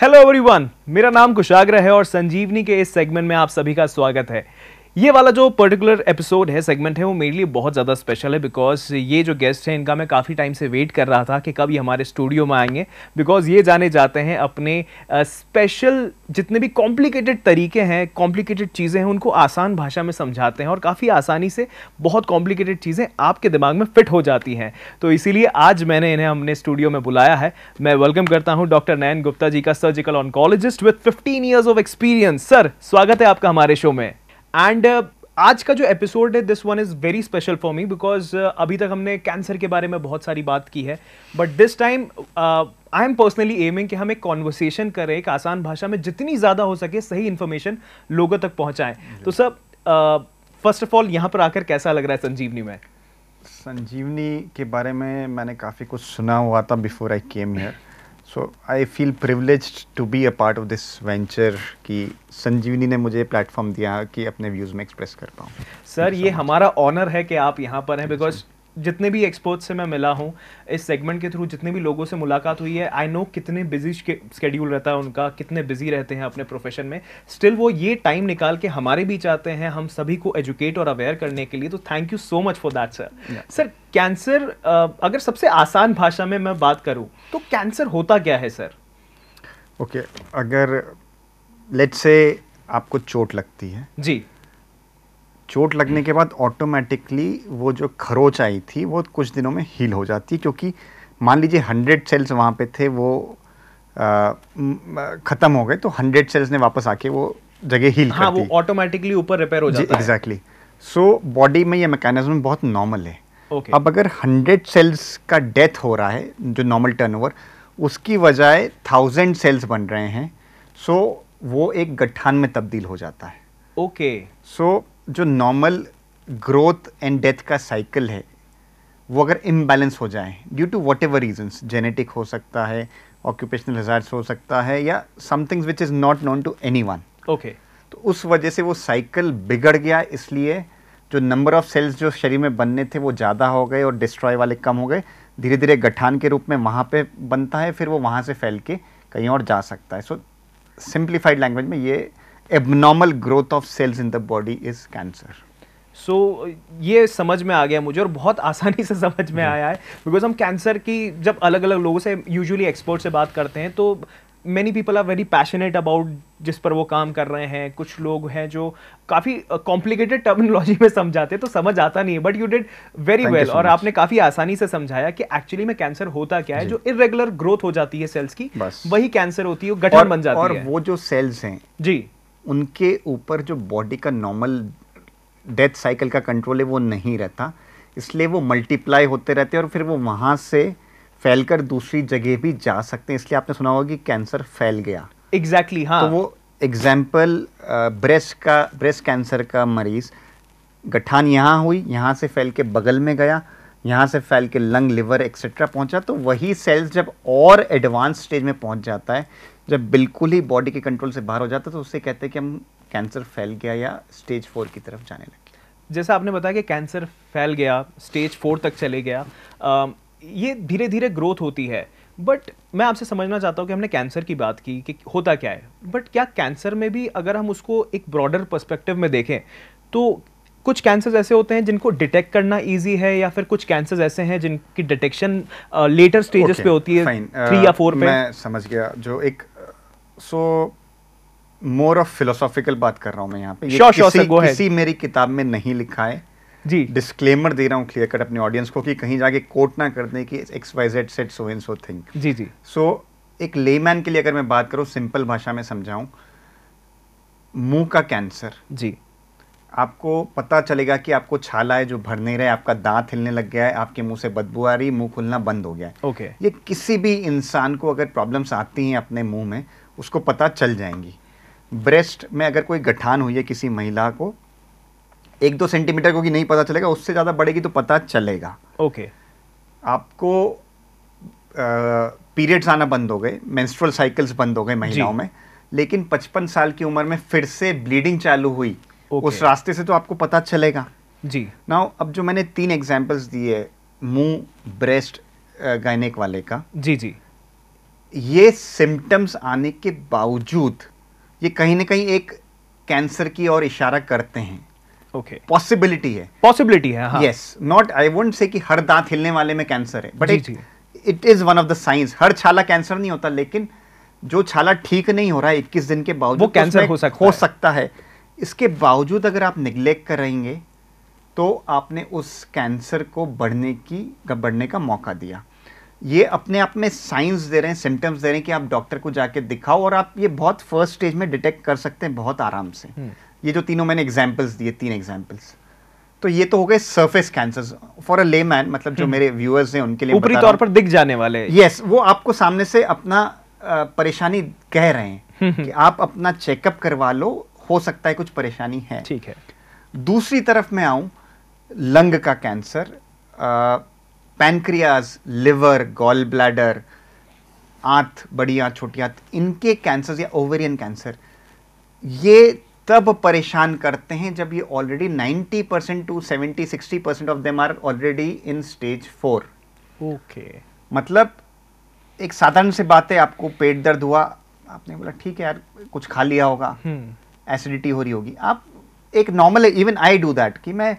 Hello everyone मेरा नाम कुशाग्र है और संजीवनी के इस सेगमेंट में आप सभी का स्वागत है ये वाला जो पर्टिकुलर एपिसोड है सेगमेंट है वो मेरे लिए बहुत ज़्यादा स्पेशल है बिकॉज ये जो गेस्ट हैं इनका मैं काफ़ी टाइम से वेट कर रहा था कि कब ये हमारे स्टूडियो में आएंगे बिकॉज ये जाने जाते हैं अपने स्पेशल जितने भी कॉम्प्लिकेटेड तरीके हैं कॉम्प्लिकेटेड चीज़ें हैं उनको आसान भाषा में समझाते हैं और काफ़ी आसानी से बहुत कॉम्प्लिकेटेड चीज़ें आपके दिमाग में फिट हो जाती हैं तो इसीलिए आज मैंने इन्हें हमने स्टूडियो में बुलाया है मैं वेलकम करता हूँ डॉक्टर नयन गुप्ता जी का surgical oncologist with fifteen years of experience sir स्वागत है आपका हमारे शो में एंड uh, आज का जो एपिसोड है this one is very special for me because अभी तक हमने कैंसर के बारे में बहुत सारी बात की है but this time I am personally aiming कि हम एक कॉन्वर्सेशन करें एक आसान भाषा में जितनी ज़्यादा हो सके सही इन्फॉर्मेशन लोगों तक पहुँचाएँ तो सर फर्स्ट ऑफ ऑल यहाँ पर आकर कैसा लग रहा है संजीवनी में संजीवनी के बारे में मैंने काफ़ी कुछ सुना हुआ था before I came here so I feel privilege to be a part of this venture कि संजीवनी ने मुझे प्लेटफॉर्म दिया कि अपने व्यूज़ में एक्सप्रेस कर पाऊँ सर ये हमारा ऑनर है कि आप यहाँ पर हैं बिकॉज जितने भी एक्सपर्ट से मैं मिला हूँ इस सेगमेंट के थ्रू जितने भी लोगों से मुलाकात हुई है आई नो कितने बिजी स्केड्यूल रहता है उनका कितने बिजी रहते हैं अपने प्रोफेशन में स्टिल वो ये टाइम निकाल के हमारे बीच आते हैं हम सभी को एजुकेट और अवेयर करने के लिए तो thank you so much for that sir sir cancer अगर सबसे आसान भाषा में मैं बात करूँ तो कैंसर होता क्या है सर ओके okay, अगर लेट से आपको चोट लगती है जी चोट लगने के बाद ऑटोमेटिकली वो जो खरोच आई थी वो कुछ दिनों में हील हो जाती है क्योंकि मान लीजिए हंड्रेड सेल्स वहाँ पे थे वो ख़त्म हो गए तो हंड्रेड सेल्स ने वापस आके वो जगह हील हाँ, वो ऑटोमेटिकली ऊपर रिपेयर हो जाता एग्जैक्टली सो बॉडी में ये मैकेनिज्म बहुत नॉर्मल है okay. अब अगर हंड्रेड सेल्स का डेथ हो रहा है जो नॉर्मल टर्नओवर उसकी बजाय थाउजेंड सेल्स बन रहे हैं सो so, वो एक गठान में तब्दील हो जाता है ओके okay. सो so, जो नॉर्मल ग्रोथ एंड डेथ का साइकिल है वो अगर इम्बैलेंस हो जाए due to whatever reasons genetic हो सकता है ऑक्यूपेशनल हजार्स हो सकता है या somethings which is not known to any one okay तो उस वजह से वो साइकिल बिगड़ गया इसलिए जो नंबर ऑफ सेल्स जो शरीर में बनने थे वो ज़्यादा हो गए और डिस्ट्रॉय वाले कम हो गए धीरे धीरे गठान के रूप में वहाँ पे बनता है फिर वो वहाँ से फैल के कहीं और जा सकता है सो सिंप्लीफाइड लैंग्वेज में ये abnormal growth of cells in the body is cancer so so, ये समझ में आ गया मुझे और बहुत आसानी से समझ में आया है बिकॉज हम कैंसर की जब अलग अलग लोगों से यूजुअली एक्सपर्ट से बात करते हैं तो many people are very passionate about जिस पर वो काम कर रहे हैं कुछ लोग हैं जो काफ़ी कॉम्प्लिकेटेड टर्मिनोलॉजी में समझाते हैं तो समझ आता नहीं है but you did very well और आपने काफ़ी आसानी से समझाया कि एक्चुअली में कैंसर होता क्या है जो इरेगुलर ग्रोथ हो जाती है सेल्स की वही कैंसर होती है गठन बन जाती है और वो जो सेल्स हैं जी उनके ऊपर जो बॉडी का नॉर्मल डेथ साइकिल का कंट्रोल है वो नहीं रहता इसलिए वो मल्टीप्लाई होते रहते हैं और फिर वो वहाँ से फैल कर दूसरी जगह भी जा सकते हैं इसलिए आपने सुना होगा कि कैंसर फैल गया एग्जैक्टली exactly, हाँ तो वो एग्जाम्पल ब्रेस्ट का ब्रेस्ट कैंसर का मरीज़ गठान यहाँ हुई यहाँ से फैल के बगल में गया यहाँ से फैल के लंग लिवर एक्सेट्रा पहुँचा तो वही सेल्स जब और एडवांस स्टेज में पहुँच जाता है जब बिल्कुल ही बॉडी के कंट्रोल से बाहर हो जाता है तो उससे कहते हैं कि हम कैंसर फैल गया या स्टेज फोर की तरफ जाने लगे जैसा आपने बताया कि कैंसर फैल गया स्टेज फोर तक चले गया आ, ये धीरे धीरे ग्रोथ होती है बट मैं आपसे समझना चाहता हूँ कि हमने कैंसर की बात की कि होता क्या है बट क्या कैंसर में भी अगर हम उसको एक ब्रॉडर पर्सपेक्टिव में देखें तो कुछ कैंसर्स ऐसे होते हैं जिनको डिटेक्ट करना इजी है या फिर कुछ कैंसर्स ऐसे हैं जिनकी डिटेक्शन लेटर स्टेजेस पे होती है थ्री या फोर पे मैं समझ गया जो एक सो मोर ऑफ फिलोसॉफिकल बात कर रहा हूं मैं यहाँ पे sure, किसी, sure, किसी मेरी किताब में नहीं लिखा है जी डिस्क्लेमर दे रहा हूँ क्लियर कट अपने ऑडियंस को कि कहीं जाके कोट ना कर दें कि X Y Z set so and so think जी जी सो so, एक लेमैन के लिए अगर मैं बात करूँ सिंपल भाषा में समझाऊँ मुंह का कैंसर जी आपको पता चलेगा कि आपको छाला है जो भर नहीं रहे आपका दांत हिलने लग गया है आपके मुंह से बदबू आ रही मुंह खुलना बंद हो गया है ओके okay. ये किसी भी इंसान को अगर प्रॉब्लम्स आती हैं अपने मुंह में उसको पता चल जाएंगी ब्रेस्ट में अगर कोई गठान हुई है किसी महिला को एक दो सेंटीमीटर को भी नहीं पता चलेगा उससे ज़्यादा बढ़ेगी तो पता चलेगा ओके okay. आपको पीरियड्स आना बंद हो गए मेंस्ट्रुअल साइकिल्स बंद हो गए महिलाओं में लेकिन पचपन साल की उम्र में फिर से ब्लीडिंग चालू हुई okay. उस रास्ते से तो आपको पता चलेगा जी ना अब जो मैंने तीन एग्जाम्पल्स दिए मुंह ब्रेस्ट गायनेक वाले का जी जी ये सिम्टम्स आने के बावजूद ये कहीं ना कहीं एक कैंसर की ओर इशारा करते हैं ओके पॉसिबिलिटी है पॉसिबिलिटी है यस नॉट आई वोट से कि हर दांत हिलने वाले में कैंसर है but it is one of the signs हर छाला कैंसर नहीं होता लेकिन जो छाला ठीक नहीं हो रहा है इक्कीस दिन के बावजूद वो कैंसर हो सकता हो है। सकता है इसके बावजूद अगर आप निग्लेक्ट करेंगे तो आपने उस कैंसर को बढ़ने की बढ़ने का मौका दिया ये अपने आप में साइंस दे रहे हैं सिम्टम्स दे रहे हैं कि आप डॉक्टर को जाके दिखाओ और आप ये बहुत फर्स्ट स्टेज में डिटेक्ट कर सकते हैं बहुत आराम से हम्म। ये जो तीनों मैंने एग्जाम्पल्स दिए तीन एग्जाम्पल्स तो ये तो हो गए सरफेस कैंसर फॉर अ ले मैन मतलब जो हम्म। मेरे व्यूअर्स हैं उनके लिए ऊपरी तौर पर दिख जाने वाले यस yes, वो आपको सामने से अपना परेशानी कह रहे हैं हम्म, कि आप अपना चेकअप करवा लो हो सकता है कुछ परेशानी है ठीक है दूसरी तरफ मैं आऊं लंग का cancer pancreas liver gall bladder आंत बड़ी आंत छोटी आंत इनके कैंसर या ओवेरियन कैंसर ये तब परेशान करते हैं जब ये already 90 percent to 70 60 percent of them are already in stage four okay मतलब एक साधारण से बात है आपको पेट दर्द हुआ आपने बोला ठीक है यार कुछ खा लिया होगा एसिडिटी हम्म। हो रही होगी आप एक normal even I do that कि मैं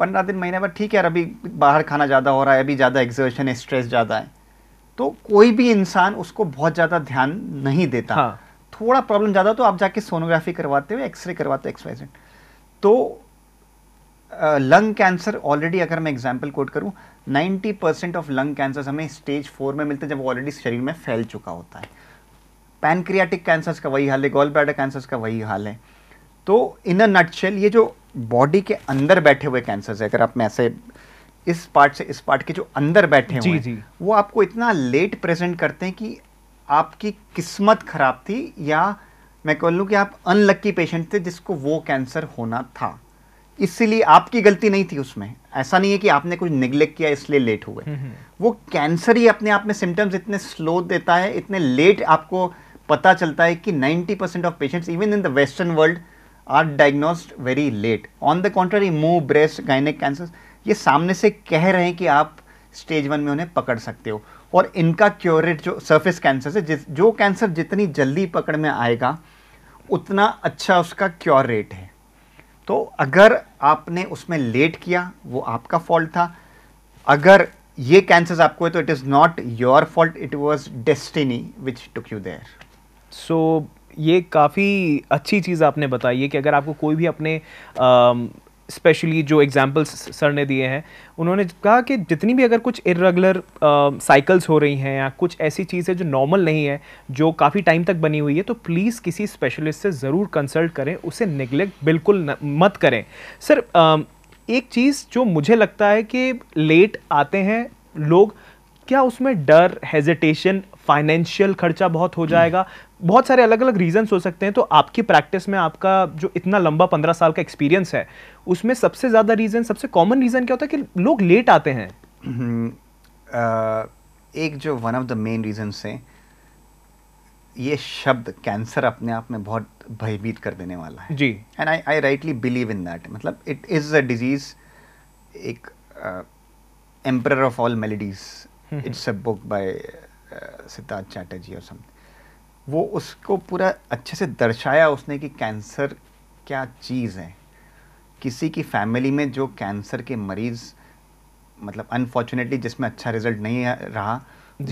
पंद्रह दिन महीने बाद ठीक है यार अभी बाहर खाना ज़्यादा हो रहा है अभी ज़्यादा एग्जर्शन है स्ट्रेस ज़्यादा है तो कोई भी इंसान उसको बहुत ज़्यादा ध्यान नहीं देता हाँ. थोड़ा प्रॉब्लम ज़्यादा तो आप जाके सोनोग्राफी करवाते हो एक्सरे करवाते हो एक्सवाइजेंट तो लंग कैंसर ऑलरेडी अगर मैं एग्जाम्पल कोट करूँ ninety percent of lung cancer हमें स्टेज फोर में मिलते हैं जब ऑलरेडी शरीर में फैल चुका होता है पैनक्रियाटिक कैंसर्स का वही हाल है गोल ब्लैडर कैंसर्स का वही हाल है तो इन अ नटशेल ये जो बॉडी के अंदर बैठे हुए कैंसर्स है अगर आप में ऐसे इस पार्ट से इस पार्ट के जो अंदर बैठे जी, हुए जी. वो आपको इतना लेट प्रेजेंट करते हैं कि आपकी किस्मत खराब थी या मैं कह लूँ कि आप अनलक्की पेशेंट थे जिसको वो कैंसर होना था इसीलिए आपकी गलती नहीं थी उसमें ऐसा नहीं है कि आपने कुछ निग्लेक्ट किया इसलिए लेट हुए हम्म, हम्म। वो कैंसर ही अपने आप में सिम्टम्स इतने स्लो देता है इतने लेट आपको पता चलता है कि 90 percent of patients even in the western world are diagnosed very late on the contrary, move breast gynaec cancer ये सामने से कह रहे हैं कि आप स्टेज वन में उन्हें पकड़ सकते हो और इनका क्योरेट जो सर्फेस कैंसर है जिस जो कैंसर जितनी जल्दी पकड़ में आएगा उतना अच्छा उसका क्योर रेट है तो अगर आपने उसमें लेट किया वो आपका फॉल्ट था अगर ये कैंसर आपको है तो it is not your fault it was destiny which took you there so ये काफ़ी अच्छी चीज़ आपने बताई है कि अगर आपको कोई भी अपने स्पेशली जो एग्जाम्पल्स सर ने दिए हैं उन्होंने कहा कि जितनी भी अगर कुछ इरेगुलर साइकिल्स हो रही हैं या कुछ ऐसी चीज़ है जो नॉर्मल नहीं है जो काफ़ी टाइम तक बनी हुई है तो प्लीज़ किसी स्पेशलिस्ट से ज़रूर कंसल्ट करें उसे निगलेक्ट बिल्कुल न, मत करें सर आ, एक चीज़ जो मुझे लगता है कि लेट आते हैं लोग क्या उसमें डर हेजिटेशन फाइनेंशियल खर्चा बहुत हो जाएगा बहुत सारे अलग अलग रीजन हो सकते हैं तो आपकी प्रैक्टिस में आपका जो इतना लंबा पंद्रह साल का एक्सपीरियंस है उसमें सबसे ज़्यादा रीज़न सबसे कॉमन रीज़न क्या होता है कि लोग लेट आते हैं हम्म, एक जो one of the main reasons हैं ये शब्द कैंसर अपने आप में बहुत भयभीत कर देने वाला है जी and I I rightly believe in that मतलब इट इज़ अ डिजीज एक emperor of all maladies it's a book by Siddhartha Chatterjee और समथिंग वो उसको पूरा अच्छे से दर्शाया उसने कि कैंसर क्या चीज़ है किसी की फैमिली में जो कैंसर के मरीज़ मतलब अनफॉर्चुनेटली जिसमें अच्छा रिजल्ट नहीं रहा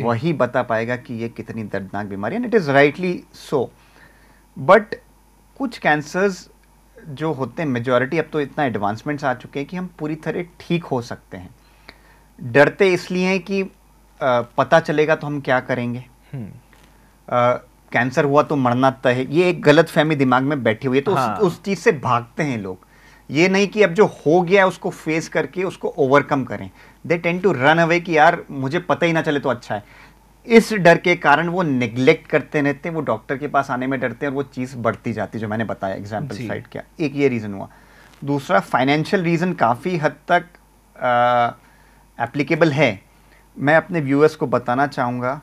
वही बता पाएगा कि ये कितनी दर्दनाक बीमारी है it is rightly so but कुछ कैंसर्स जो होते हैं मेजोरिटी अब तो इतना एडवांसमेंट्स आ चुके हैं कि हम पूरी तरह ठीक हो सकते हैं डरते इसलिए हैं कि पता चलेगा तो हम क्या करेंगे हम्म। कैंसर हुआ तो मरना तय है ये एक गलत फहमी दिमाग में बैठी हुई है तो हाँ। उस, उस चीज़ से भागते हैं लोग ये नहीं कि अब जो हो गया है उसको फेस करके उसको ओवरकम करें they tend to run away कि यार मुझे पता ही ना चले तो अच्छा है इस डर के कारण वो निग्लेक्ट करते रहते हैं वो डॉक्टर के पास आने में डरते हैं और वो चीज़ बढ़ती जाती है जो मैंने बताया एग्जाम्पल साइड क्या एक ये रीज़न हुआ दूसरा फाइनेंशियल रीज़न काफ़ी हद तक एप्लीकेबल है मैं अपने व्यूअर्स को बताना चाहूँगा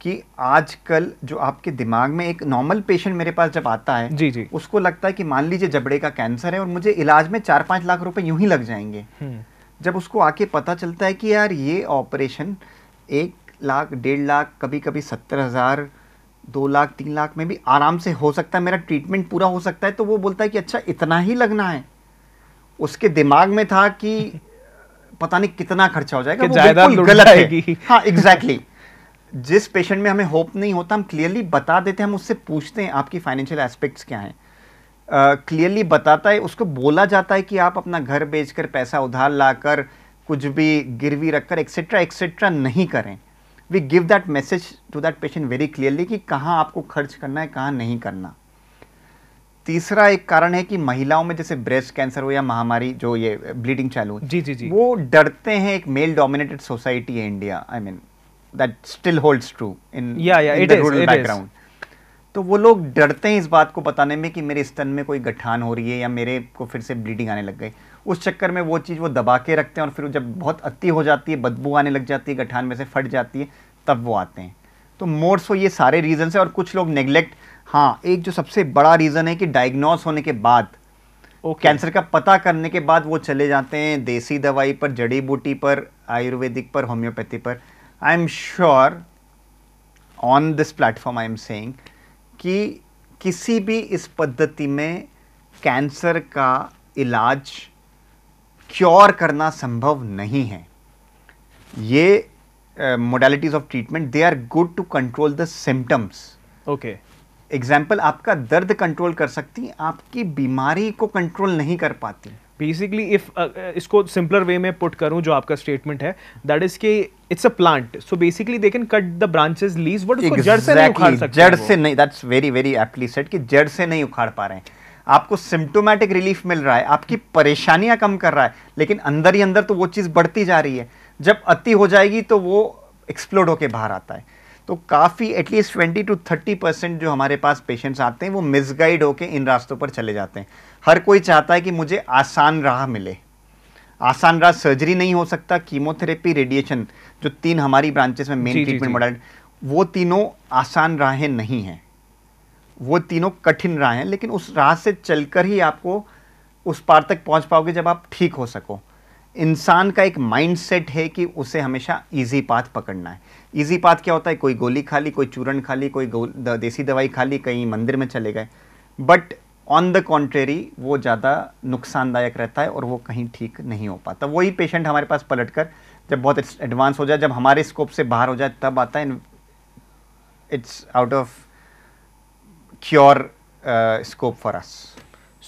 कि आजकल जो आपके दिमाग में एक नॉर्मल पेशेंट मेरे पास जब आता है जी जी उसको लगता है कि मान लीजिए जबड़े का कैंसर है और मुझे इलाज में चार पाँच लाख रुपए यूं ही लग जाएंगे हम्म। जब उसको आके पता चलता है कि यार ये ऑपरेशन एक लाख डेढ़ लाख कभी कभी सत्तर हज़ार दो लाख तीन लाख में भी आराम से हो सकता है मेरा ट्रीटमेंट पूरा हो सकता है तो वो बोलता है कि अच्छा इतना ही लगना है उसके दिमाग में था कि पता नहीं कितना खर्चा हो जाएगा जायदाद गलत है हाँ एग्जैक्टली जिस पेशेंट में हमें होप नहीं होता हम क्लियरली बता देते हैं हम उससे पूछते हैं आपकी फाइनेंशियल एस्पेक्ट्स क्या हैं क्लियरली uh, बताता है उसको बोला जाता है कि आप अपना घर बेचकर पैसा उधार लाकर कुछ भी गिरवी रखकर एक्सेट्रा एक्सेट्रा नहीं करें we give that message to that patient very clearly कि कहाँ आपको खर्च करना है कहाँ नहीं करना तीसरा एक कारण है कि महिलाओं में जैसे ब्रेस्ट कैंसर हो या महामारी जो ये ब्लीडिंग चालू जी जी जी वो डरते हैं एक मेल डोमिनेटेड सोसाइटी है India I mean that still holds true in rural background तो वो लोग डरते हैं इस बात को बताने में कि मेरे स्तन में कोई गठान हो रही है या मेरे को फिर से ब्लीडिंग आने लग गई उस चक्कर में वो चीज़ वो दबा के रखते हैं और फिर जब बहुत अति हो जाती है बदबू आने लग जाती है गठान में से फट जाती है तब वो आते हैं तो मोर सो ये सारे रीजन्स हैं और कुछ लोग नेग्लेक्ट हाँ एक जो सबसे बड़ा रीज़न है कि डायग्नोस होने के बाद okay. कैंसर का पता करने के बाद वो चले जाते हैं देसी दवाई पर जड़ी बूटी पर आयुर्वेदिक पर होम्योपैथी पर I am sure on this platform I am saying कि किसी भी इस पद्धति में कैंसर का इलाज क्योर करना संभव नहीं है ये modalities of treatment they are good to control the symptoms okay example आपका दर्द कंट्रोल कर सकती आपकी बीमारी को कंट्रोल नहीं कर पाती बेसिकली इफ इसको सिंपलर वे में पुट करूं जो आपका स्टेटमेंट है दैट इज के it's a plant so basically they can cut the branches leaves but उसको जड़ से नहीं उखाड़ सकते जड़ से नहीं that's very very aptly said कि जड़ से नहीं उखाड़ पा रहे हैं आपको सिम्टोमेटिक रिलीफ मिल रहा है आपकी परेशानियां कम कर रहा है लेकिन अंदर ही अंदर तो वो चीज़ बढ़ती जा रही है जब अति हो जाएगी तो वो एक्सप्लोड होकर बाहर आता है तो काफ़ी at least twenty to thirty percent जो हमारे पास पेशेंट्स आते हैं वो मिसगाइड होकर इन रास्तों पर चले जाते हैं हर कोई चाहता है कि मुझे आसान राह मिले आसान राह सर्जरी नहीं हो सकता कीमोथेरेपी रेडिएशन जो तीन हमारी ब्रांचेस में मेन ट्रीटमेंट मॉडल वो तीनों आसान राहें नहीं हैं वो तीनों कठिन राहें लेकिन उस राह से चलकर ही आपको उस पार तक पहुंच पाओगे जब आप ठीक हो सको इंसान का एक माइंडसेट है कि उसे हमेशा इजी पाथ पकड़ना है इजी पाथ क्या होता है कोई गोली खा ली कोई चूरण खा ली कोई देसी दवाई खा ली कहीं मंदिर में चले गए बट ऑन द कॉन्ट्रेरी वो ज़्यादा नुकसानदायक रहता है और वो कहीं ठीक नहीं हो पाता वही पेशेंट हमारे पास पलट कर जब बहुत एडवांस हो जाए जब हमारे स्कोप से बाहर हो जाए तब आता है it's out of cure scope for us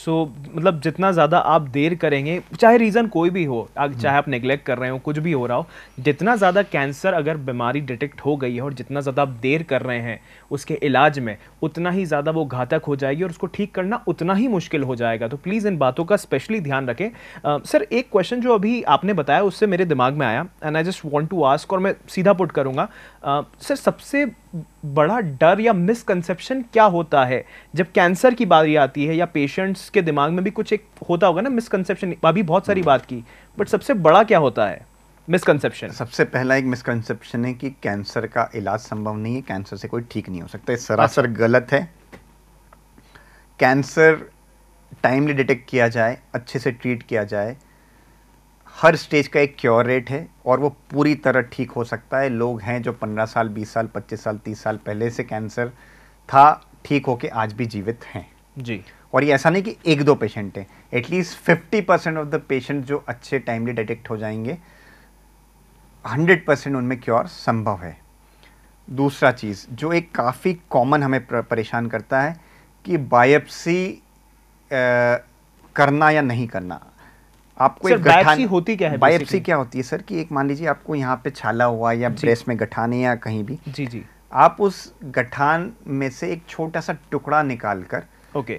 so so, मतलब जितना ज़्यादा आप देर करेंगे चाहे रीज़न कोई भी हो चाहे आप नेग्लेक्ट कर रहे हो कुछ भी हो रहा हो जितना ज़्यादा कैंसर अगर बीमारी डिटेक्ट हो गई है और जितना ज़्यादा आप देर कर रहे हैं उसके इलाज में उतना ही ज़्यादा वो घातक हो जाएगी और उसको ठीक करना उतना ही मुश्किल हो जाएगा तो प्लीज़ इन बातों का स्पेशली ध्यान रखें सर एक क्वेश्चन जो अभी आपने बताया उससे मेरे दिमाग में आया and I just want to ask और मैं सीधा पुट करूँगा सर सबसे बड़ा डर या मिसकंसेप्शन क्या होता है जब कैंसर की बारी आती है या पेशेंट्स के दिमाग में भी कुछ एक होता होगा ना मिसकंसेप्शन अभी बहुत सारी हम्म। बात की बट सबसे बड़ा क्या होता है मिसकंसेप्शन सबसे पहला एक मिसकंसेप्शन है कि कैंसर का इलाज संभव नहीं है कैंसर से कोई ठीक नहीं हो सकता सरासर अच्छा। गलत है कैंसर टाइमली डिटेक्ट किया जाए अच्छे से ट्रीट किया जाए हर स्टेज का एक क्योर रेट है और वो पूरी तरह ठीक हो सकता है लोग हैं जो 15 साल 20 साल 25 साल 30 साल पहले से कैंसर था ठीक होके आज भी जीवित हैं जी और ये ऐसा नहीं कि एक दो पेशेंट हैं at least fifty percent of the patient जो अच्छे टाइमली डिटेक्ट हो जाएंगे हंड्रेड परसेंट उनमें क्योर संभव है दूसरा चीज़ जो एक काफ़ी कॉमन हमें परेशान करता है कि बायोप्सी करना या नहीं करना आपको एक गठान होती क्या है बायोप्सी क्या होती है सर कि एक मान लीजिए आपको यहाँ पे छाला हुआ या ब्रेस में गठाने या कहीं भी जी जी आप उस गठान में से एक छोटा सा टुकड़ा निकाल कर ओके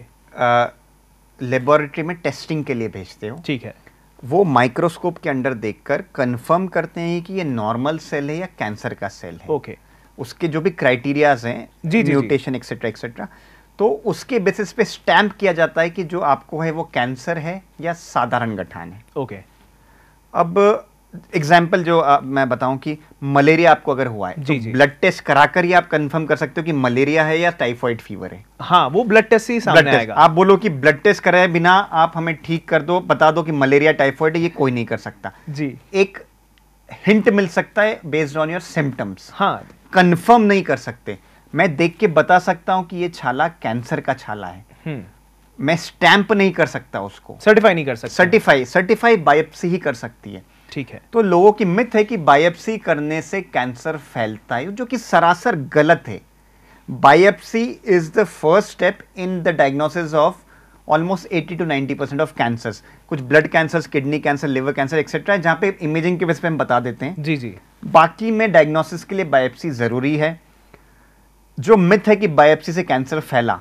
लेबोरेटरी में टेस्टिंग के लिए भेजते हो ठीक है वो माइक्रोस्कोप के अंडर देखकर कंफर्म करते हैं कि ये नॉर्मल सेल है या कैंसर का सेल है ओके उसके जो भी क्राइटेरियाज हैं जी म्यूटेशन एक्सेट्रा एक्सेट्रा तो उसके बेसिस पे स्टैम्प किया जाता है कि जो आपको है वो कैंसर है या साधारण गठान है ओके okay. अब एग्जाम्पल जो आ, मैं बताऊं कि मलेरिया आपको अगर हुआ है जी, तो जी. ब्लड टेस्ट कराकर ही आप कंफर्म कर सकते हो कि मलेरिया है या टाइफाइड फीवर है हाँ वो ब्लड टेस्ट ही सामने आएगा आप बोलो कि ब्लड टेस्ट कराए बिना आप हमें ठीक कर दो बता दो कि मलेरिया टाइफाइड है ये कोई नहीं कर सकता जी एक हिंट मिल सकता है बेस्ड ऑन योर सिम्टम्स हाँ कंफर्म नहीं कर सकते मैं देख के बता सकता हूं कि ये छाला कैंसर का छाला है हम्म। मैं स्टैंप नहीं कर सकता उसको सर्टिफाई नहीं कर सकता सर्टिफाई सर्टिफाई बायोप्सी ही कर सकती है ठीक है तो लोगों की मिथ है कि बायोप्सी करने से कैंसर फैलता है जो कि सरासर गलत है biopsy is the first step in the diagnosis of almost 80 to 90 percent of cancer कुछ blood cancer kidney cancer liver cancer etcetera जहाँ पे इमेजिंग के वजह से हम बता देते हैं जी जी बाकी में डायग्नोसिस के लिए बायोप्सी ज़रूरी है जो मिथ है कि बायोप्सी से कैंसर फैला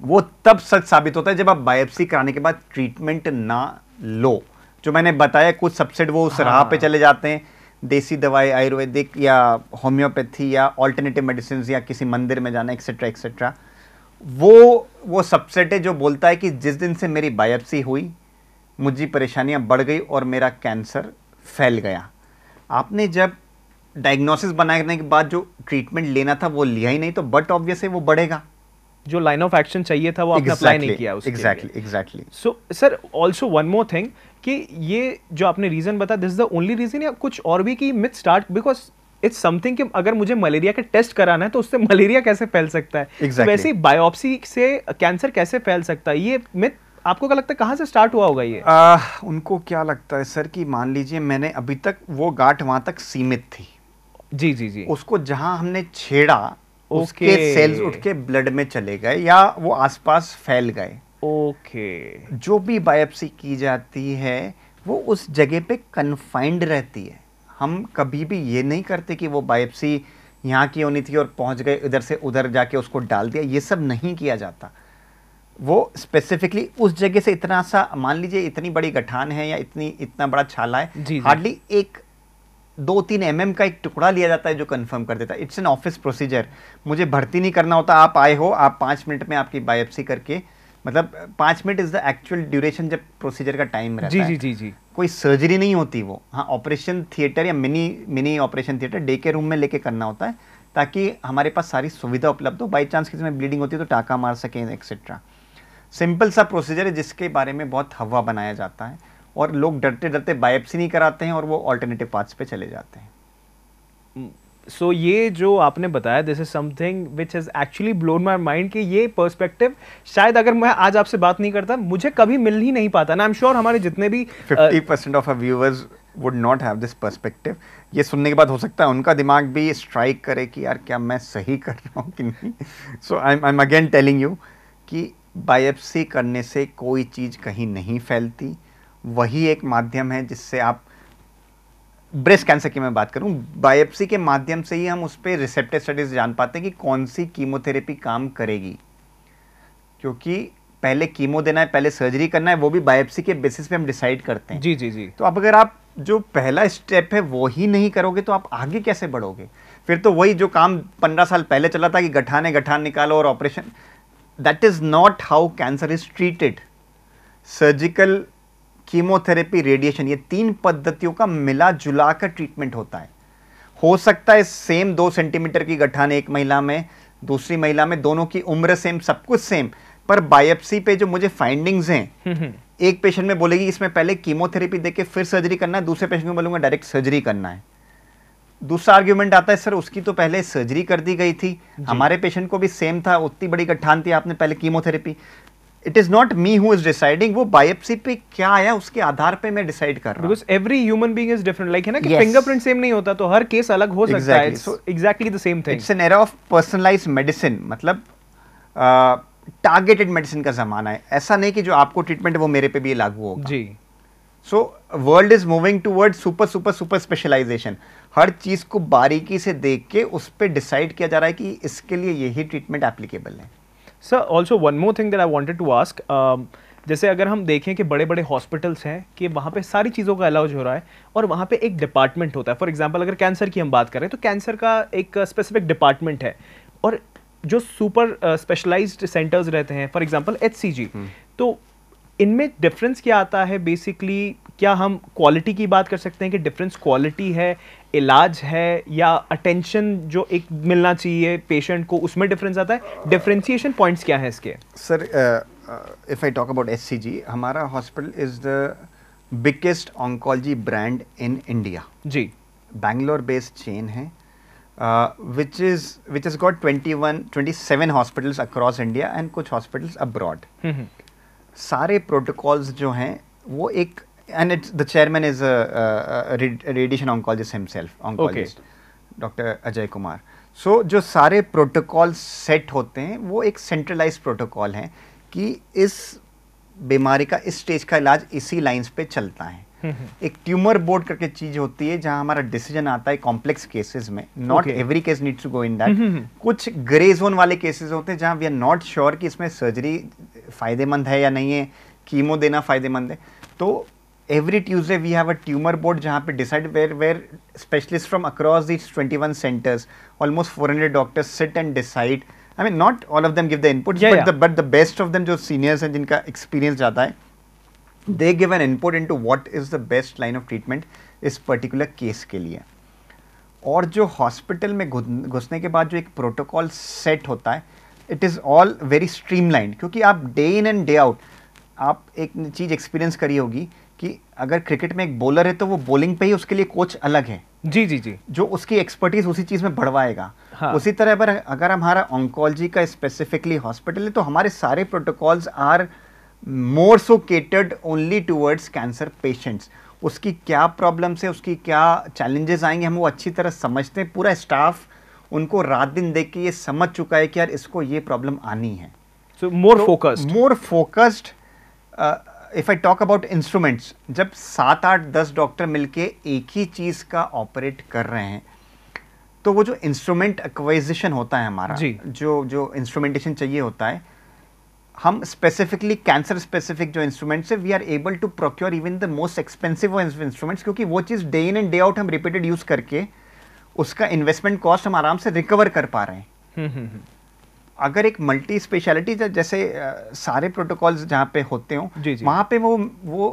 वो तब सच साबित होता है जब आप बायोप्सी कराने के बाद ट्रीटमेंट ना लो जो मैंने बताया कुछ सबसेट वो उस हाँ। राह पे हाँ। चले जाते हैं देसी दवाई आयुर्वेदिक या होम्योपैथी या ऑल्टरनेटिव मेडिसिन या किसी मंदिर में जाना एक्सेट्रा एक्सेट्रा वो वो सबसेट है जो बोलता है कि जिस दिन से मेरी बायोप्सी हुई मुझी परेशानियां बढ़ गई और मेरा कैंसर फैल गया आपने जब डायग्नोसिस बनाने के बाद जो ट्रीटमेंट लेना था वो लिया ही नहीं तो बट ऑब्वियस है वो बढ़ेगा जो लाइन ऑफ एक्शन चाहिए था वो आपने exactly, अप्लाई नहीं किया उसके exactly exactly so sir also one more thing कि ये जो आपने रीजन बताया this is the only reason या कुछ और भी कि myth start because it's something कि अगर मुझे मलेरिया का टेस्ट कराना है तो उससे मलेरिया कैसे फैल सकता है तो exactly. तो वैसे बायोप्सी से कैंसर कैसे फैल सकता है ये मिथ आपको क्या लगता है कहाँ से स्टार्ट हुआ होगा ये आ, उनको क्या लगता है सर कि मान लीजिए मैंने अभी तक वो गांठ वहाँ तक सीमित थी जी जी जी उसको जहां हमने छेड़ा उसके सेल्स उठ के ब्लड में चले गए या वो आसपास फैल गए ओके जो भी बायोप्सी की जाती है वो उस जगह पे कन्फाइंड रहती है हम कभी भी ये नहीं करते कि वो बायोप्सी यहाँ की होनी थी और पहुँच गए इधर से उधर जाके उसको डाल दिया ये सब नहीं किया जाता वो स्पेसिफिकली उस जगह से इतना सा मान लीजिए इतनी बड़ी गठान है या इतनी इतना बड़ा छाला है हार्डली एक दो तीन एम mm का एक टुकड़ा लिया जाता है जो कन्फर्म कर देता है इट्स एन ऑफिस प्रोसीजर मुझे भर्ती नहीं करना होता आप आए हो आप पाँच मिनट में आपकी बायोप्सी करके मतलब पाँच minute is the actual duration जब प्रोसीजर का टाइम रहता जी, है जी जी जी कोई सर्जरी नहीं होती वो हाँ ऑपरेशन थिएटर या mini mini operation theatre day के रूम में लेके करना होता है ताकि हमारे पास सारी सुविधा उपलब्ध हो बाई चांस किसी में ब्लीडिंग होती है तो टाका मार सकें एक्सेट्रा सिंपल सा प्रोसीजर है जिसके बारे में बहुत हवा बनाया जाता है और लोग डरते डरते बायोप्सी नहीं कराते हैं और वो ऑल्टरनेटिव पाथ्स पे चले जाते हैं सो mm, so, ये जो आपने बताया this is something which has actually blown my mind कि ये पर्सपेक्टिव शायद अगर मैं आज आपसे बात नहीं करता मुझे कभी मिल ही नहीं पाता ना आई एम श्योर हमारे जितने भी fifty percent of viewers would not have this perspective ये सुनने के बाद हो सकता है उनका दिमाग भी स्ट्राइक करे कि यार क्या मैं सही कर रहा हूँ कि नहीं so I I am again telling you कि बायोप्सी करने से कोई चीज़ कहीं नहीं फैलती वही एक माध्यम है जिससे आप ब्रेस्ट कैंसर की मैं बात करूं बायोप्सी के माध्यम से ही हम उस पर रिसेप्टिव स्टडीज जान पाते हैं कि कौन सी कीमोथेरेपी काम करेगी क्योंकि पहले कीमो देना है पहले सर्जरी करना है वो भी बायोप्सी के बेसिस पे हम डिसाइड करते हैं जी जी जी तो अब अगर आप जो पहला स्टेप है वो ही नहीं करोगे तो आप आगे कैसे बढ़ोगे फिर तो वही जो काम पंद्रह साल पहले चला था कि गठाने गठान निकालो और operation that is not how cancer is treated surgical chemotherapy radiation ये तीन पद्धतियों का मिला जुला कर ट्रीटमेंट होता है हो सकता है सेम दो सेंटीमीटर की गठान एक महिला में दूसरी महिला में दोनों की उम्र सेम सब कुछ सेम पर बायोप्सी पे जो मुझे फाइंडिंग्स हैं हम्म, हम्म। एक पेशेंट में बोलेगी इसमें पहले कीमोथेरेपी देके फिर सर्जरी करना है दूसरे पेशेंट में बोलूंगा डायरेक्ट सर्जरी करना है दूसरा आर्ग्यूमेंट आता है सर उसकी तो पहले सर्जरी कर दी गई थी हमारे पेशेंट को भी सेम था उतनी बड़ी गठान थी आपने पहले chemotherapy it is not me who is deciding वो बायोप्सी पे क्या आया उसके आधार पे मैं डिसाइड कर रहा हूं because every human being is different like है ना कि फिंगरप्रिंट yes. सेम नहीं होता तो हर केस अलग हो exactly. सकता है so exactly the same thing it's an era of personalised medicine मतलब टारगेटेड uh, मेडिसिन का जमाना है ऐसा नहीं कि जो आपको ट्रीटमेंट वो मेरे पे भी लागू होगा जी so world is moving toward super super super specialisation हर चीज़ को बारीकी से देख के उस पर डिसाइड किया जा रहा है कि इसके लिए यही ट्रीटमेंट एप्लीकेबल है sir also one more thing that I wanted to ask जैसे अगर हम देखें कि बड़े बड़े हॉस्पिटल्स हैं कि वहाँ पे सारी चीज़ों का अलाउज हो रहा है और वहाँ पे एक डिपार्टमेंट होता है फॉर एग्जांपल अगर कैंसर की हम बात करें तो कैंसर का एक स्पेसिफिक डिपार्टमेंट है और जो सुपर स्पेशलाइज्ड सेंटर्स रहते हैं फॉर एग्ज़ाम्पल एच तो इनमें डिफरेंस क्या आता है बेसिकली क्या हम क्वालिटी की बात कर सकते हैं कि डिफरेंस क्वालिटी है इलाज है या अटेंशन जो एक मिलना चाहिए पेशेंट को उसमें डिफरेंस आता है डिफरेंशिएशन पॉइंट्स क्या uh, uh, है इसके sir if I talk about as हमारा hospital is the biggest oncology brand in India जी बैंगलोर बेस्ड चेन है which is which is got twenty one twenty seven hospitals across India and कुछ hospitals hmm, hmm. Abroad सारे protocols जो हैं वो एक and it's the chairman is a, a, a radiation oncologist himself, oncologist, okay. Dr. Ajay Kumar. So so, जो सारे protocol set होते हैं वो एक सेंट्रलाइज प्रोटोकॉल है कि इस बीमारी का इस स्टेज का इलाज इसी लाइंस पे चलता है हम्म, हम्म। एक ट्यूमर बोर्ड करके चीज होती है जहां हमारा डिसीजन आता है कॉम्प्लेक्स केसेस में not every case needs to go in that कुछ ग्रे जोन वाले केसेस होते हैं जहां वी आर नॉट श्योर कि इसमें सर्जरी फायदेमंद है या नहीं है कीमो देना फायदेमंद है तो every Tuesday we have a tumour board जहाँ पे decide where where specialist from across these twenty one centres almost four hundred doctors sit and decide I mean not all of them give the input but the best of them जो seniors हैं जिनका experience ज्यादा है they give an input into what is the best line of treatment इस particular case के लिए और जो हॉस्पिटल में घुसने के बाद जो एक प्रोटोकॉल सेट होता है it is all very stream क्योंकि आप day in and day out आप एक चीज़ एक्सपीरियंस करी होगी कि अगर क्रिकेट में एक बॉलर है तो वो बॉलिंग पे ही उसके लिए कोच अलग है जी जी जी जो उसकी एक्सपर्टीज उसी चीज में बढ़वाएगा हाँ। उसी तरह अगर अगर हमारा ऑन्कोलॉजी का स्पेसिफिकली हॉस्पिटल है तो हमारे सारे protocols are more so catered only towards cancer patients उसकी क्या प्रॉब्लम्स है उसकी क्या चैलेंजेस आएंगे हम वो अच्छी तरह समझते हैं पूरा स्टाफ उनको रात दिन देख के ये समझ चुका है कि यार इसको ये प्रॉब्लम आनी है so more focused more focused if I talk about instruments जब सात आठ दस डॉक्टर मिलके एक ही चीज़ का ऑपरेट कर रहे हैं तो वो जो इंस्ट्रूमेंट एक्वाइजेशन होता है हमारा जी जो जो इंस्ट्रूमेंटेशन चाहिए होता है हम स्पेसिफिकली कैंसर स्पेसिफिक जो इंस्ट्रूमेंट्स है we are able to procure even the most expensive instruments क्योंकि वो चीज़ day in and day out हम रिपीटेड यूज़ करके उसका इन्वेस्टमेंट कॉस्ट हम आराम से रिकवर कर पा रहे हैं हम्म, हम्म, हम्म। अगर एक मल्टी स्पेशलिटी जैसे सारे प्रोटोकॉल्स जहाँ पे होते हो वहाँ पे वो वो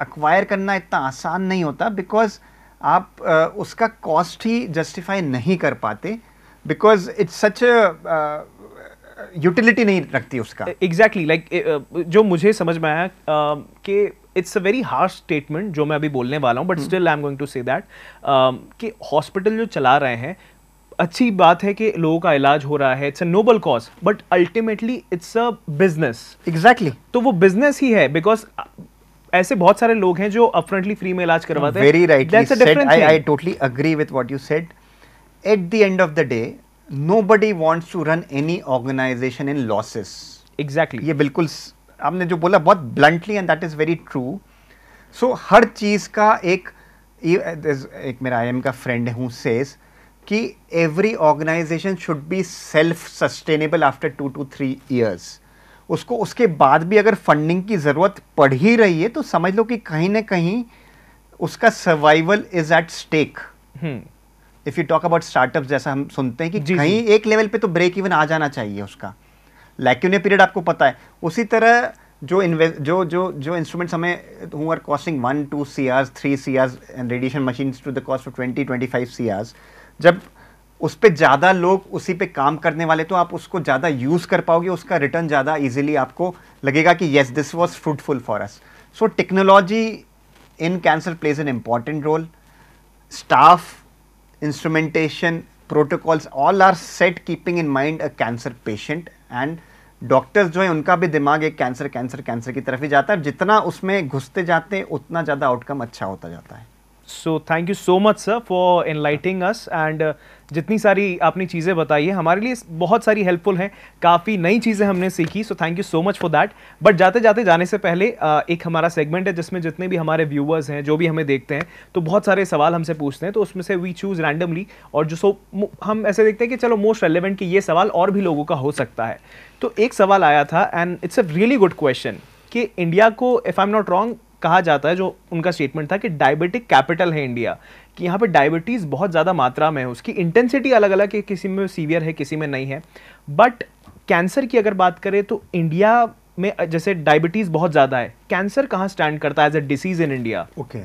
अक्वायर करना इतना आसान नहीं होता बिकॉज आप आ, उसका कॉस्ट ही जस्टिफाई नहीं कर पाते बिकॉज इट्स सच यूटिलिटी नहीं रखती उसका exactly e, exactly, like like, जो मुझे समझ में आया कि it's a very harsh statement जो मैं अभी बोलने वाला हूँ but still I am going to say that कि हॉस्पिटल जो चला रहे हैं अच्छी बात है कि लोगों का इलाज हो रहा है it's a noble cause but ultimately it's a business exactly तो वो बिजनेस ही है बिकॉज uh, ऐसे बहुत सारे लोग हैं जो अपफ्रंटली फ्री में इलाज करवाते हैं very right that's a rightly I I totally agree with what you said at the end of the day nobody wants to run any organisation in losses exactly ये बिल्कुल आपने जो बोला बहुत bluntly and that is very true so हर चीज का एक एक मेरा आई एम का फ्रेंड है हूँ सेज़ कि every organisation should be self sustainable after two two three years उसको उसके बाद भी अगर फंडिंग की ज़रूरत पड़ ही रही है तो समझ लो कि कहीं ना कहीं उसका survival is at stake if you talk about startup जैसा हम सुनते हैं कि जी कहीं जी. एक लेवल पे तो ब्रेक इवन आ जाना चाहिए उसका लैक्यूने पीरियड आपको पता है उसी तरह जो इन्वेस्ट जो जो जो इंस्ट्रूमेंट्स हमें who are costing one two C Rs three C Rs and radiation machine to the cost of twenty twenty five C Rs जब उस पर ज़्यादा लोग उसी पे काम करने वाले तो आप उसको ज़्यादा यूज़ कर पाओगे उसका रिटर्न ज़्यादा इजीली आपको लगेगा कि yes this was fruitful for us so technology in cancer plays an important role staff instrumentation protocols all are set keeping in mind a cancer patient and doctors जो है उनका भी दिमाग एक कैंसर कैंसर कैंसर की तरफ ही जाता है जितना उसमें घुसते जाते हैं उतना ज़्यादा आउटकम अच्छा होता जाता है so thank you so much sir for enlightening us and जितनी सारी आपने चीज़ें बताई है हमारे लिए बहुत सारी हेल्पफुल हैं काफ़ी नई चीज़ें हमने सीखी so thank you so much for that but जाते जाते जाने से पहले uh, एक हमारा सेगमेंट है जिसमें जितने भी हमारे व्यूवर्स हैं जो भी हमें देखते हैं तो बहुत सारे सवाल हमसे पूछते हैं तो उसमें से वी चूज़ रैंडमली और जो सो हम ऐसे देखते हैं कि चलो मोस्ट रेलिवेंट कि ये सवाल और भी लोगों का हो सकता है तो एक सवाल आया था and it's a really good question कि इंडिया को if I am not wrong कहा जाता है जो उनका स्टेटमेंट था कि डायबिटिक कैपिटल है इंडिया कि यहाँ पे डायबिटीज़ बहुत ज़्यादा मात्रा में है उसकी इंटेंसिटी अलग अलग है किसी में सीवियर है किसी में नहीं है बट कैंसर की अगर बात करें तो इंडिया में जैसे डायबिटीज़ बहुत ज़्यादा है कैंसर कहाँ स्टैंड करता है as a disease in India okay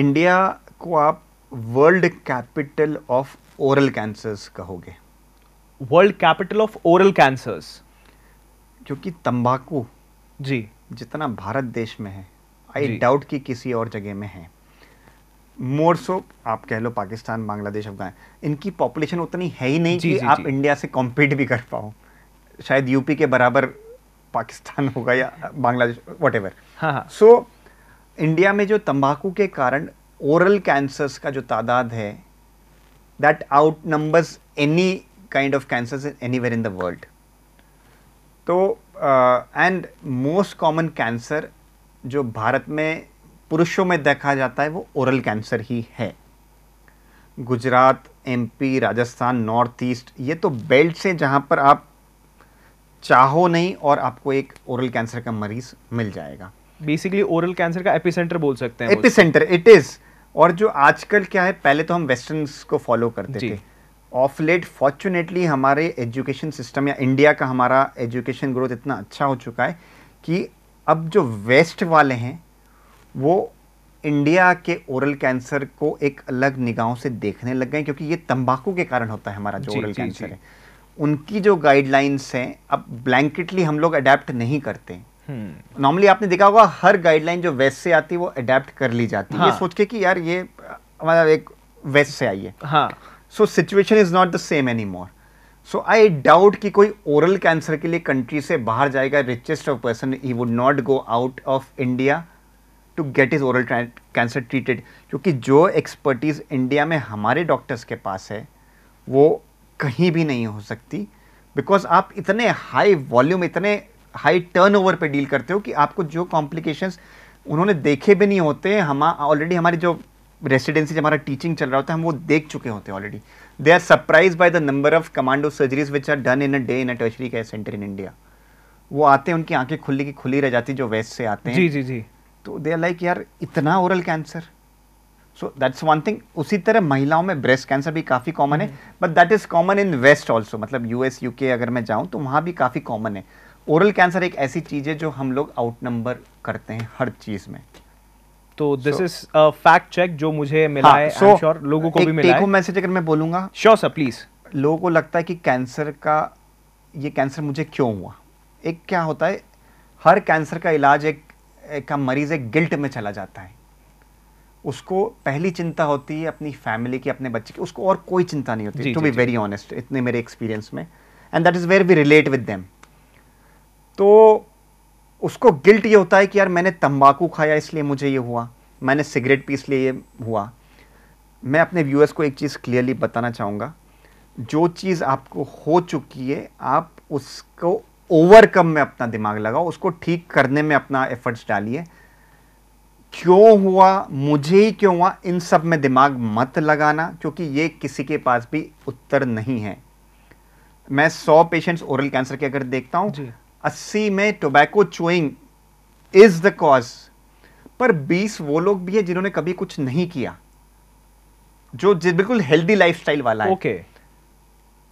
India को आप world capital of oral cancers कहोगे world capital of oral cancers क्योंकि तंबाकू जी जितना भारत देश में है आई डाउट कि किसी और जगह में है मोर सो आप कह लो पाकिस्तान बांग्लादेश अफगान इनकी पॉपुलेशन उतनी है ही नहीं जी, कि जी, आप जी. इंडिया से कॉम्पीट भी कर पाओ शायद यूपी के बराबर पाकिस्तान होगा या Bangladesh whatever so India में जो तंबाकू के कारण ओरल कैंसर्स का जो तादाद है that outnumbers any kind of cancers anywhere in the world तो एंड मोस्ट कॉमन कैंसर जो भारत में पुरुषों में देखा जाता है वो ओरल कैंसर ही है Gujarat MP Rajasthan north east ये तो बेल्ट से जहाँ पर आप चाहो नहीं और आपको एक ओरल कैंसर का मरीज मिल जाएगा बेसिकली ओरल कैंसर का एपिसेंटर बोल सकते हैं एपिसेंटर इट इज़ और जो आजकल क्या है पहले तो हम वेस्टर्न को फॉलो करते थे ऑफ लेट फॉर्चुनेटली हमारे एजुकेशन सिस्टम या इंडिया का हमारा एजुकेशन ग्रोथ इतना अच्छा हो चुका है कि अब जो वेस्ट वाले हैं वो इंडिया के ओरल कैंसर को एक अलग निगाहों से देखने लग गए क्योंकि ये तंबाकू के कारण होता है हमारा जो ओरल कैंसर है उनकी जो गाइडलाइंस हैं अब ब्लैंकेटली हम लोग अडेप्ट नहीं करते नॉर्मली हम्म। आपने देखा होगा हर गाइडलाइन जो वेस्ट से आती है वो अडेप्ट कर ली जाती है हाँ। ये सोच के कि यार ये हमारा मतलब एक वेस्ट से आई है हाँ so situation is not the same any more so I doubt कि कोई ओरल कैंसर के लिए कंट्री से बाहर जाएगा रिचेस्ट ऑफ पर्सन ही would not go out of India to get is oral cancer treated क्योंकि जो एक्सपर्टीज़ इंडिया में हमारे डॉक्टर्स के पास है वो कहीं भी नहीं हो सकती बिकॉज आप इतने हाई वॉल्यूम इतने हाई टर्न ओवर पर डील करते हो कि आपको जो कॉम्प्लिकेशंस उन्होंने देखे भी नहीं होते हम ऑलरेडी हमारी जो रेसिडेंसी जो हमारा टीचिंग चल रहा होता है हम वो देख चुके होते हैं already they are surprise by the number of commando surgeries which are done in a day in a tertiary care centre in India वो आते हैं उनकी आंखें खुली की खुली रह जाती जो वेस्ट से आते हैं जी जी जी तो दे आर लाइक यार इतना oral cancer so that's one thing उसी तरह महिलाओं में ब्रेस्ट कैंसर भी काफ़ी कॉमन है but that is common in west also मतलब यूएस यूके अगर मैं जाऊँ तो वहाँ भी काफ़ी कॉमन है ओरल कैंसर एक ऐसी चीज़ है जो हम लोग आउट नंबर करते हैं हर चीज़ में तो दिस इज फैक्ट चेक जो मुझे मिला हाँ, है so, sure, लोगों को एक, भी मिला है मैसेज अगर मैं बोलूंगा श्योर सर प्लीज लोगों को लगता है कि कैंसर का ये कैंसर मुझे क्यों हुआ एक क्या होता है हर कैंसर का इलाज एक का मरीज़ एक गिल्ट में चला जाता है उसको पहली चिंता होती है अपनी फैमिली की अपने बच्चे की उसको और कोई चिंता नहीं होती टू बी वेरी ऑनेस्ट इतने मेरे एक्सपीरियंस में and that is where we relate with them तो उसको गिल्ट ये होता है कि यार मैंने तंबाकू खाया इसलिए मुझे ये हुआ मैंने सिगरेट पी इसलिए ये हुआ मैं अपने व्यूअर्स को एक चीज़ क्लियरली बताना चाहूँगा जो चीज़ आपको हो चुकी है आप उसको ओवरकम में अपना दिमाग लगाओ उसको ठीक करने में अपना एफर्ट्स डालिए क्यों हुआ मुझे ही क्यों हुआ इन सब में दिमाग मत लगाना क्योंकि ये किसी के पास भी उत्तर नहीं है मैं सौ पेशेंट्स ओरल कैंसर के अगर देखता हूँ अस्सी में tobacco chewing is the cause पर बीस वो लोग भी है जिन्होंने कभी कुछ नहीं किया जो बिल्कुल हेल्दी लाइफस्टाइल वाला है ओके okay.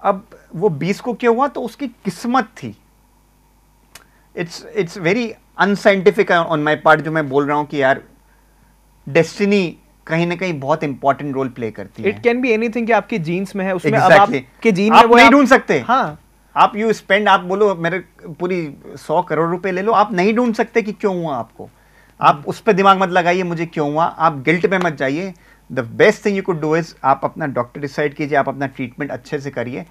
अब वो बीस को क्या हुआ तो उसकी किस्मत थी it's it's very unscientific on my part जो मैं बोल रहा हूं कि यार डेस्टिनी कहीं ना कहीं बहुत इंपॉर्टेंट रोल प्ले करती It है इट कैन बी एनीथिंग कि आपके जीन्स में है उसमें exactly. अब आपके जीन आप में वो नहीं ढूंढ सकते हाँ आप यू स्पेंड आप बोलो मेरे पूरी सौ करोड़ रुपए ले लो आप नहीं ढूंढ सकते कि क्यों हुआ आपको आप उस पर दिमाग मत लगाइए मुझे क्यों हुआ आप गिल्ट में मत जाइए the best thing you could do is आप अपना डॉक्टर डिसाइड कीजिए आप अपना ट्रीटमेंट अच्छे से करिए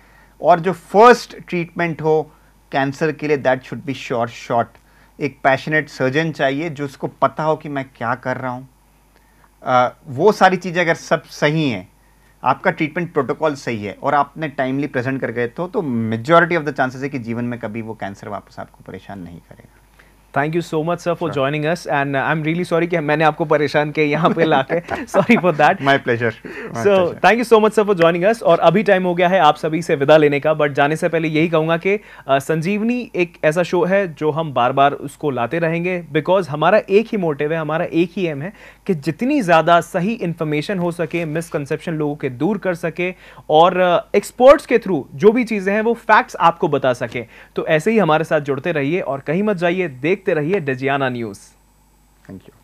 और जो फर्स्ट ट्रीटमेंट हो कैंसर के लिए that should be sure short एक पैशनेट सर्जन चाहिए जो उसको पता हो कि मैं क्या कर रहा हूँ वो सारी चीज़ें अगर सब सही हैं आपका ट्रीटमेंट प्रोटोकॉल सही है और आपने टाइमली प्रेजेंट कर गए तो तो मेजोरिटी ऑफ द चांसेस है कि जीवन में कभी वो कैंसर वापस आपको परेशान नहीं करेगा thank you so much sir for joining us and I am really sorry कि मैंने आपको परेशान किया यहाँ पे ला के sorry for that my pleasure so thank you so much sir for joining us और अभी टाइम हो गया है आप सभी से विदा लेने का बट जाने से पहले यही कहूँगा कि uh, संजीवनी एक ऐसा शो है जो हम बार बार उसको लाते रहेंगे बिकॉज हमारा एक ही मोटिव है हमारा एक ही एम है कि जितनी ज़्यादा सही इन्फॉर्मेशन हो सके मिसकनसेप्शन लोगों के दूर कर सके और एक्सपर्ट्स uh, के थ्रू जो भी चीज़ें हैं वो फैक्ट्स आपको बता सके तो ऐसे ही हमारे साथ जुड़ते रहिए और कहीं मत जाइए देखते रहिए डिजियाना न्यूज़ थैंक यू